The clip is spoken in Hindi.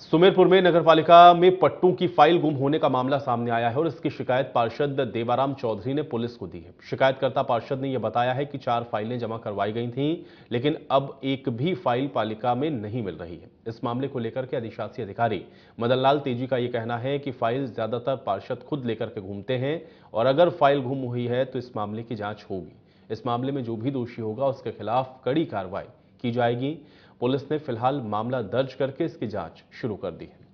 सुमेरपुर में नगरपालिका में पट्टों की फाइल गुम होने का मामला सामने आया है और इसकी शिकायत पार्षद देवाराम चौधरी ने पुलिस को दी है शिकायतकर्ता पार्षद ने यह बताया है कि चार फाइलें जमा करवाई गई थीं लेकिन अब एक भी फाइल पालिका में नहीं मिल रही है इस मामले को लेकर के अधिशासी अधिकारी मदनलाल तेजी का यह कहना है कि फाइल ज्यादातर पार्षद खुद लेकर के घूमते हैं और अगर फाइल गुम हुई है तो इस मामले की जाँच होगी इस मामले में जो भी दोषी होगा उसके खिलाफ कड़ी कार्रवाई की जाएगी पुलिस ने फिलहाल मामला दर्ज करके इसकी जांच शुरू कर दी है